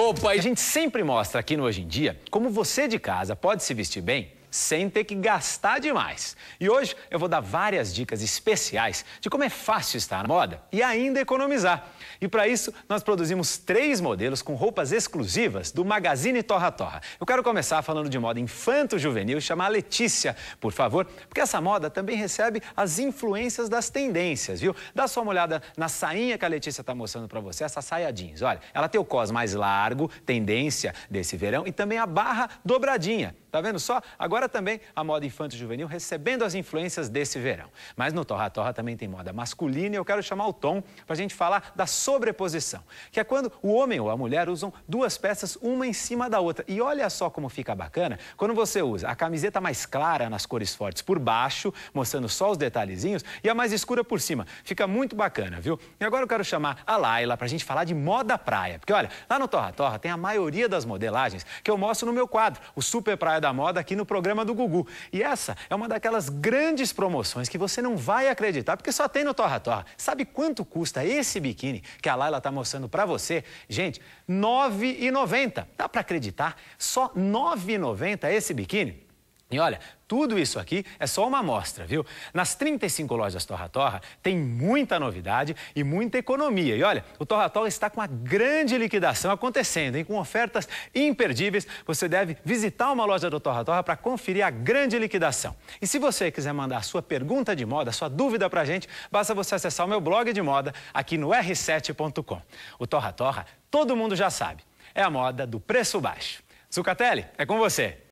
Opa, e a gente sempre mostra aqui no Hoje em Dia como você de casa pode se vestir bem sem ter que gastar demais. E hoje eu vou dar várias dicas especiais de como é fácil estar na moda e ainda economizar. E para isso, nós produzimos três modelos com roupas exclusivas do Magazine Torra Torra. Eu quero começar falando de moda infanto-juvenil chamar a Letícia, por favor, porque essa moda também recebe as influências das tendências, viu? Dá só uma olhada na sainha que a Letícia está mostrando para você, essa saia jeans. Olha, ela tem o cos mais largo, tendência desse verão, e também a barra dobradinha. Tá vendo só? Agora também a moda infanto juvenil recebendo as influências desse verão. Mas no Torra Torra também tem moda masculina e eu quero chamar o Tom para a gente falar da sobreposição, que é quando o homem ou a mulher usam duas peças uma em cima da outra. E olha só como fica bacana quando você usa a camiseta mais clara nas cores fortes por baixo, mostrando só os detalhezinhos, e a mais escura por cima. Fica muito bacana, viu? E agora eu quero chamar a Laila para a gente falar de moda praia, porque olha, lá no Torra Torra tem a maioria das modelagens que eu mostro no meu quadro, o Super Praia da Moda aqui no programa do Gugu. E essa é uma daquelas grandes promoções que você não vai acreditar, porque só tem no Torra Torra. Sabe quanto custa esse biquíni que a Laila está mostrando para você? Gente, R$ 9,90. Dá para acreditar? Só R$ 9,90 esse biquíni? E olha, tudo isso aqui é só uma amostra, viu? Nas 35 lojas Torra Torra tem muita novidade e muita economia. E olha, o Torra Torra está com a grande liquidação acontecendo, hein? com ofertas imperdíveis. Você deve visitar uma loja do Torra Torra para conferir a grande liquidação. E se você quiser mandar a sua pergunta de moda, sua dúvida para a gente, basta você acessar o meu blog de moda aqui no r7.com. O Torra Torra, todo mundo já sabe, é a moda do preço baixo. Zucatelli, é com você.